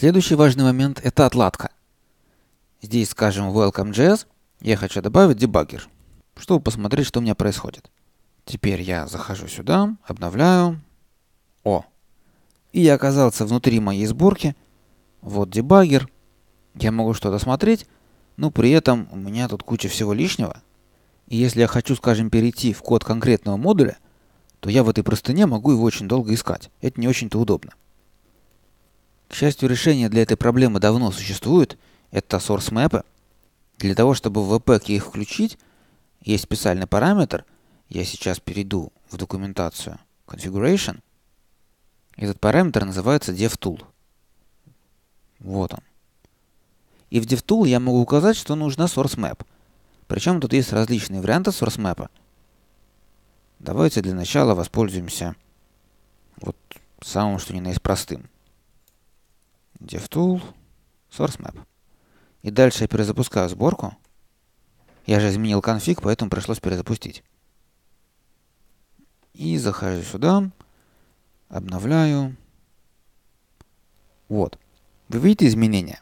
Следующий важный момент – это отладка. Здесь, скажем, welcome.js, я хочу добавить дебаггер, чтобы посмотреть, что у меня происходит. Теперь я захожу сюда, обновляю. О! И я оказался внутри моей сборки. Вот дебаггер. Я могу что-то смотреть, но при этом у меня тут куча всего лишнего. И если я хочу, скажем, перейти в код конкретного модуля, то я в этой простыне могу его очень долго искать. Это не очень-то удобно. К счастью, решение для этой проблемы давно существует. Это source map. Для того, чтобы в VPEC их включить, есть специальный параметр. Я сейчас перейду в документацию configuration. Этот параметр называется devtool. Вот он. И в devtool я могу указать, что нужна source map. Причем тут есть различные варианты source map. Давайте для начала воспользуемся вот самым что ни на есть простым. DevTool, Source Map. И дальше я перезапускаю сборку. Я же изменил конфиг, поэтому пришлось перезапустить. И захожу сюда, обновляю. Вот. Вы видите изменения?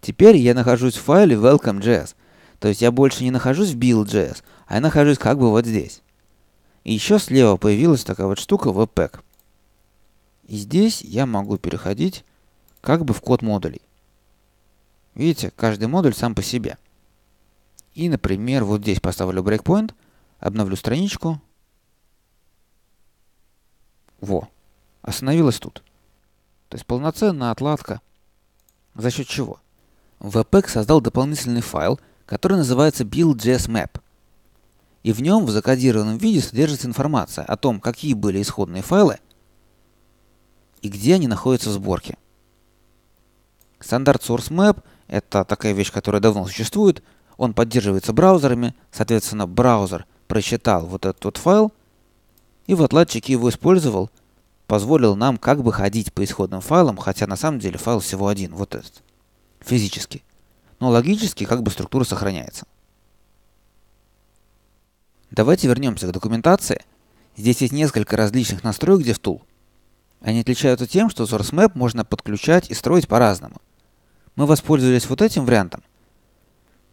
Теперь я нахожусь в файле welcome.js. То есть я больше не нахожусь в build.js, а я нахожусь как бы вот здесь. И еще слева появилась такая вот штука webpack. И здесь я могу переходить как бы в код модулей. Видите, каждый модуль сам по себе. И, например, вот здесь поставлю breakpoint, обновлю страничку. Во, остановилась тут. То есть полноценная отладка. За счет чего? Webpack создал дополнительный файл, который называется build.jsmap. И в нем в закодированном виде содержится информация о том, какие были исходные файлы и где они находятся в сборке. Стандарт Source Map — это такая вещь, которая давно существует. Он поддерживается браузерами. Соответственно, браузер прочитал вот этот вот файл, и в отладчике его использовал, позволил нам как бы ходить по исходным файлам, хотя на самом деле файл всего один, вот этот, физически. Но логически как бы структура сохраняется. Давайте вернемся к документации. Здесь есть несколько различных настроек DevTool. Они отличаются тем, что Source Map можно подключать и строить по-разному мы воспользовались вот этим вариантом.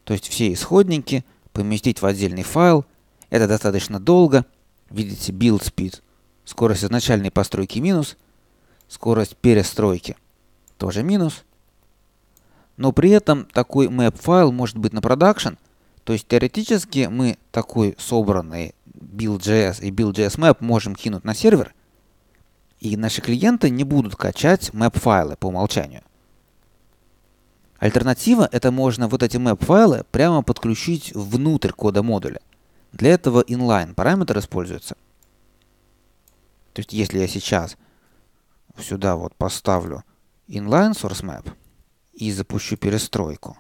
То есть все исходники поместить в отдельный файл. Это достаточно долго. Видите, build speed. Скорость изначальной постройки минус. Скорость перестройки тоже минус. Но при этом такой map файл может быть на продакшн. То есть теоретически мы такой собранный build.js и build.js map можем кинуть на сервер. И наши клиенты не будут качать map файлы по умолчанию. Альтернатива – это можно вот эти map-файлы прямо подключить внутрь кода модуля. Для этого inline параметр используется. То есть если я сейчас сюда вот поставлю inline source map и запущу перестройку,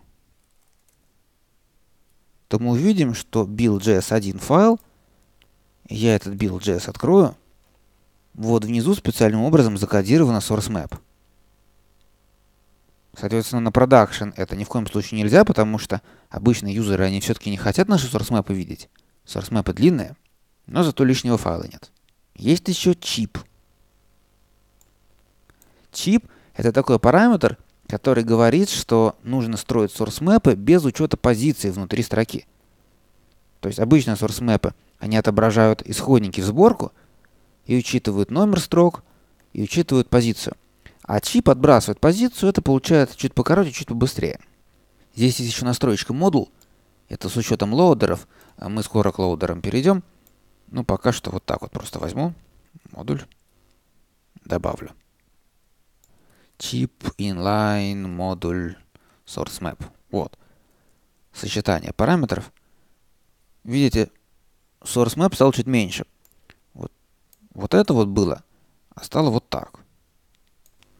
то мы увидим, что build.js1 файл, я этот build.js открою, вот внизу специальным образом закодирована source map. Соответственно, на продакшн это ни в коем случае нельзя, потому что обычные юзеры, они все-таки не хотят наши sourcemap видеть. Sourcemap длинные, но зато лишнего файла нет. Есть еще чип. Чип — это такой параметр, который говорит, что нужно строить sourcemap без учета позиции внутри строки. То есть обычно sourcemap они отображают исходники в сборку и учитывают номер строк, и учитывают позицию. А чип отбрасывает позицию, это получается чуть покороче, чуть побыстрее. Здесь есть еще настроечка модул. Это с учетом лоудеров. А мы скоро к лоудерам перейдем. Ну, пока что вот так вот просто возьму модуль, добавлю. Chip inline модуль source map. Вот. Сочетание параметров. Видите, source map стал чуть меньше. Вот, вот это вот было, а стало вот так.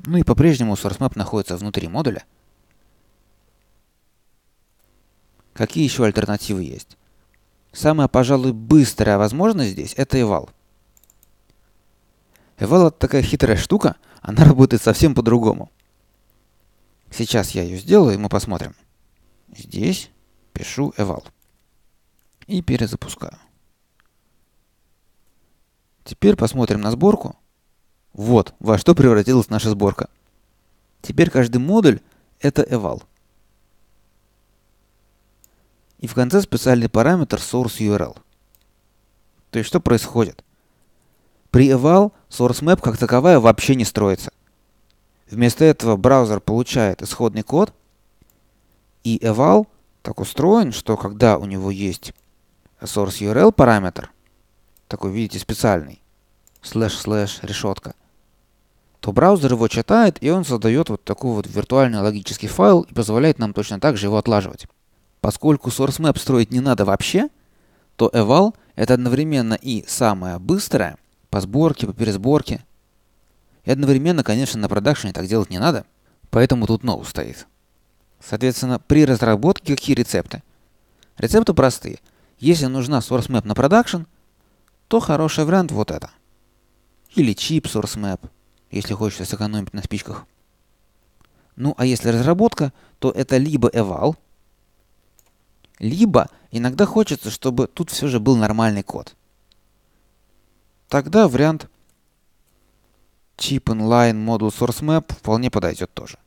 Ну и по-прежнему SourceMap находится внутри модуля. Какие еще альтернативы есть? Самая, пожалуй, быстрая возможность здесь — это eval. Eval — это такая хитрая штука, она работает совсем по-другому. Сейчас я ее сделаю, и мы посмотрим. Здесь пишу eval. И перезапускаю. Теперь посмотрим на сборку. Вот во что превратилась наша сборка. Теперь каждый модуль — это eval. И в конце специальный параметр source URL. То есть что происходит? При eval source map как таковая вообще не строится. Вместо этого браузер получает исходный код, и eval так устроен, что когда у него есть source URL параметр, такой, видите, специальный, слэш-слэш, решетка — то браузер его читает, и он создает вот такой вот виртуальный логический файл и позволяет нам точно так же его отлаживать. Поскольку source map строить не надо вообще, то eval — это одновременно и самое быстрое по сборке, по пересборке. И одновременно, конечно, на продакшене так делать не надо, поэтому тут no стоит. Соответственно, при разработке какие рецепты? Рецепты простые. Если нужна source map на продакшн, то хороший вариант вот это. Или чип source map — если хочется сэкономить на спичках. Ну, а если разработка, то это либо eval, либо иногда хочется, чтобы тут все же был нормальный код. Тогда вариант cheap inline model source map вполне подойдет тоже.